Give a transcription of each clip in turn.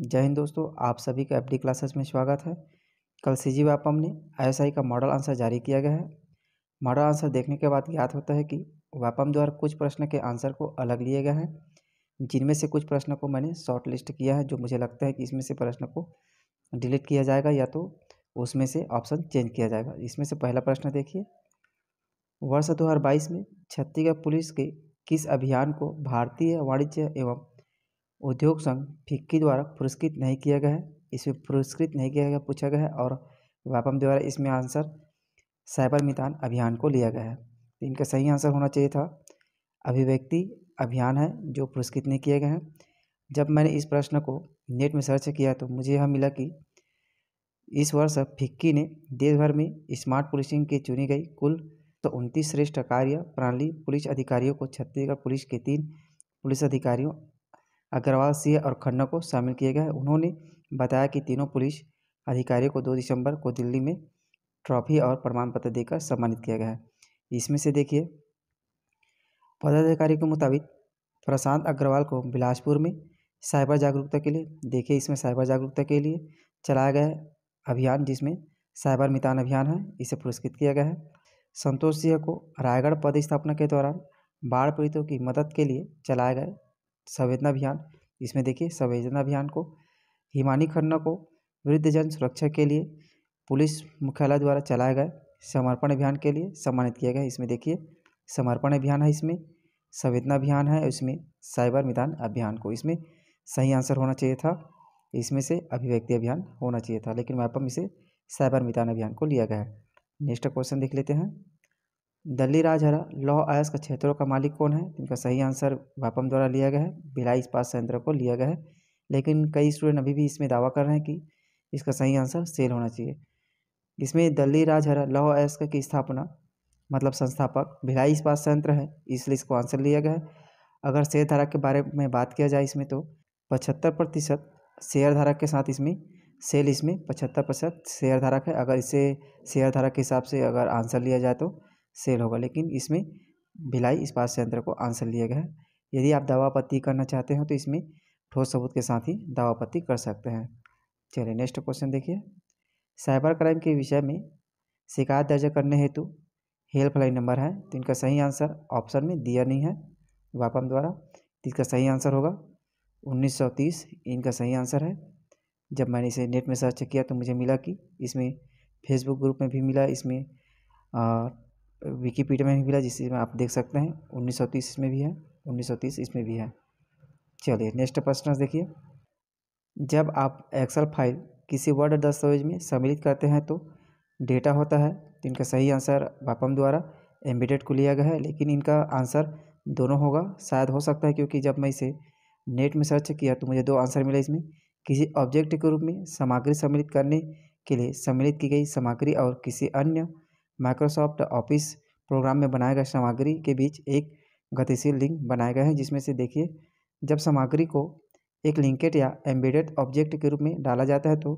जय हिंद दोस्तों आप सभी का एफडी क्लासेस में स्वागत है कल सी जी वापम ने आई का मॉडल आंसर जारी किया गया है मॉडल आंसर देखने के बाद ज्ञात होता है कि वापम द्वारा कुछ प्रश्न के आंसर को अलग लिए गए हैं जिनमें से कुछ प्रश्न को मैंने शॉर्ट लिस्ट किया है जो मुझे लगता है कि इसमें से प्रश्न को डिलीट किया जाएगा या तो उसमें से ऑप्शन चेंज किया जाएगा इसमें से पहला प्रश्न देखिए वर्ष दो में छत्तीसगढ़ पुलिस के किस अभियान को भारतीय वाणिज्य एवं उद्योग संघ फिक्की द्वारा पुरस्कृत नहीं किया गया है इसमें पुरस्कृत नहीं किया गया पूछा गया है और वापम द्वारा इसमें आंसर साइबर मितान अभियान को लिया गया है तो इनका सही आंसर होना चाहिए था अभिव्यक्ति अभियान है जो पुरस्कृत नहीं किया गया है जब मैंने इस प्रश्न को नेट में सर्च किया तो मुझे यह मिला कि इस वर्ष फिक्की ने देश भर में स्मार्ट पुलिसिंग की चुनी गई कुल तो उनतीस श्रेष्ठ कार्य प्रणाली पुलिस अधिकारियों को छत्तीसगढ़ पुलिस के तीन पुलिस अधिकारियों अग्रवाल सिंह और खन्ना को शामिल किया गया उन्होंने बताया कि तीनों पुलिस अधिकारियों को दो दिसंबर को दिल्ली में ट्रॉफी और प्रमाण पत्र देकर सम्मानित किया गया है इसमें से देखिए पदाधिकारी के मुताबिक प्रशांत अग्रवाल को बिलासपुर में साइबर जागरूकता के लिए देखिए इसमें साइबर जागरूकता के लिए चलाया गया अभियान जिसमें साइबर मितान अभियान है इसे पुरस्कृत किया गया है संतोष सिंह को रायगढ़ पद स्थापना के दौरान बाढ़ पीड़ितों की मदद के लिए चलाए गए संवेदना अभियान इसमें देखिए संवेदना अभियान को हिमानी खन्ना को वृद्ध जन सुरक्षा के लिए पुलिस मुख्यालय द्वारा चलाए गए समर्पण अभियान के लिए सम्मानित किया गया इसमें देखिए समर्पण अभियान है इसमें संवेदना अभियान है इसमें साइबर मैदान अभियान को इसमें सही आंसर होना चाहिए था इसमें से अभिव्यक्ति अभियान होना चाहिए था लेकिन वहाँ पर इसे साइबर मैदान अभियान को लिया गया है नेक्स्ट क्वेश्चन देख लेते हैं दल्ली राज हरा लौह अयस्क क्षेत्रों का मालिक कौन है इनका सही आंसर भापम द्वारा लिया गया है भिलाई इस्पात संयंत्र को लिया गया है लेकिन कई स्टूडेंट अभी भी इसमें दावा कर रहे हैं कि इसका सही आंसर सेल होना चाहिए इसमें दल्ली राज हरा लौह अयस्क की स्थापना मतलब संस्थापक भिलाई इस्पात संयंत्र है इसलिए इसको आंसर लिया गया है अगर शेयर धारक के बारे में बात किया जाए इसमें तो पचहत्तर प्रतिशत शेयर धारक के साथ इसमें सेल इसमें पचहत्तर प्रतिशत शेयर धारक है अगर इसे शेयर धारक के हिसाब से अगर आंसर लिया जाए तो सेल होगा लेकिन इसमें भिलाई इस्पात संयंत्र को आंसर लिया गया है यदि आप दावापत्ति करना चाहते हैं तो इसमें ठोस सबूत के साथ ही दावापत्ति कर सकते हैं चलिए नेक्स्ट क्वेश्चन देखिए साइबर क्राइम के विषय में शिकायत दर्ज करने हेतु हेल्पलाइन नंबर है तो इनका सही आंसर ऑप्शन में दिया नहीं है वापम द्वारा इसका सही आंसर होगा 1930 इनका सही आंसर है जब मैंने इसे नेट में सर्च किया तो मुझे मिला कि इसमें फेसबुक ग्रुप में भी मिला इसमें विकीपीडिया में भी मिला जिसमें आप देख सकते हैं उन्नीस सौ तीस इसमें भी है उन्नीस सौ तीस इसमें भी है चलिए नेक्स्ट प्रश्न देखिए जब आप एक्सल फाइल किसी वर्ड दस्तावेज में सम्मिलित करते हैं तो डेटा होता है तो इनका सही आंसर बापम द्वारा एम्बिडेड को लिया गया है लेकिन इनका आंसर दोनों होगा शायद हो सकता है क्योंकि जब मैं इसे नेट में सर्च किया तो मुझे दो आंसर मिला इसमें किसी ऑब्जेक्ट के रूप में सामग्री सम्मिलित करने के लिए सम्मिलित की गई सामग्री और किसी अन्य माइक्रोसॉफ्ट ऑफिस प्रोग्राम में बनाए गए सामग्री के बीच एक गतिशील लिंक बनाए गए हैं जिसमें से देखिए जब सामग्री को एक लिंकेट या एम्बेडेड ऑब्जेक्ट के रूप में डाला जाता है तो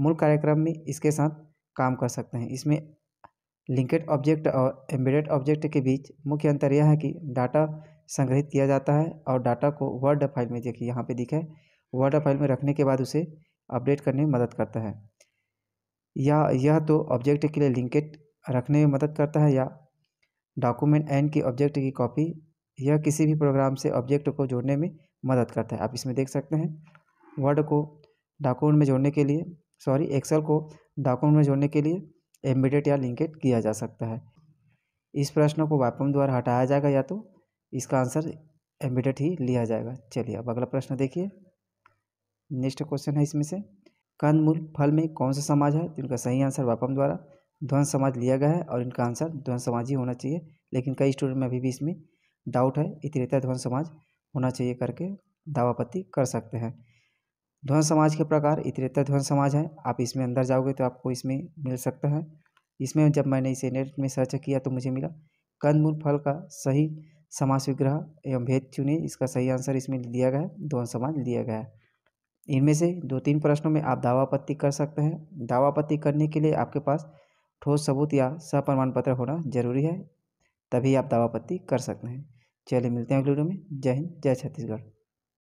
मूल कार्यक्रम में इसके साथ काम कर सकते हैं इसमें लिंकेड ऑब्जेक्ट और एम्बेडेड ऑब्जेक्ट के बीच मुख्य अंतर यह है कि डाटा संग्रहित किया जाता है और डाटा को वर्ड फाइल में देखिए यहाँ पे दिखे वर्ड फाइल में रखने के बाद उसे अपडेट करने में मदद करता है या यह तो ऑब्जेक्ट के लिए लिंकेड रखने में मदद करता है या डॉक्यूमेंट एन की ऑब्जेक्ट की कॉपी या किसी भी प्रोग्राम से ऑब्जेक्ट को जोड़ने में मदद करता है आप इसमें देख सकते हैं वर्ड को डॉक्यूमेंट में जोड़ने के लिए सॉरी एक्सेल को डॉक्यूमेंट में जोड़ने के लिए एम्बेडेड या लिंकेड किया जा सकता है इस प्रश्न को वापम द्वारा हटाया जाएगा या तो इसका आंसर एम्बेडेड ही लिया जाएगा चलिए अब अगला प्रश्न देखिए नेक्स्ट क्वेश्चन है इसमें से कंदमूल फल में कौन सा समाज है जिनका तो इनका सही आंसर वापम द्वारा ध्वन समाज लिया गया है और इनका आंसर ध्वन समाज ही होना चाहिए लेकिन कई स्टूडेंट में अभी भी इसमें डाउट है इतिरता ध्वन समाज होना चाहिए करके दावापत्ति कर सकते हैं ध्वन समाज के प्रकार इतिरता ध्वन समाज है आप इसमें अंदर जाओगे तो आपको इसमें मिल सकता है इसमें जब मैंने इसे नेट में सर्च किया तो मुझे मिला कंदमूल फल का सही समाज विग्रह एवं भेद चुने इसका सही आंसर इसमें दिया गया है ध्वन समाज लिया गया है इनमें से दो तीन प्रश्नों में आप दावापत्ति कर सकते हैं दावापत्ति करने के लिए आपके पास ठोस सबूत या सप्रमाण पत्र होना जरूरी है तभी आप दावा कर सकते हैं चलिए मिलते हैं अगले वीडियो में जय हिंद जय छत्तीसगढ़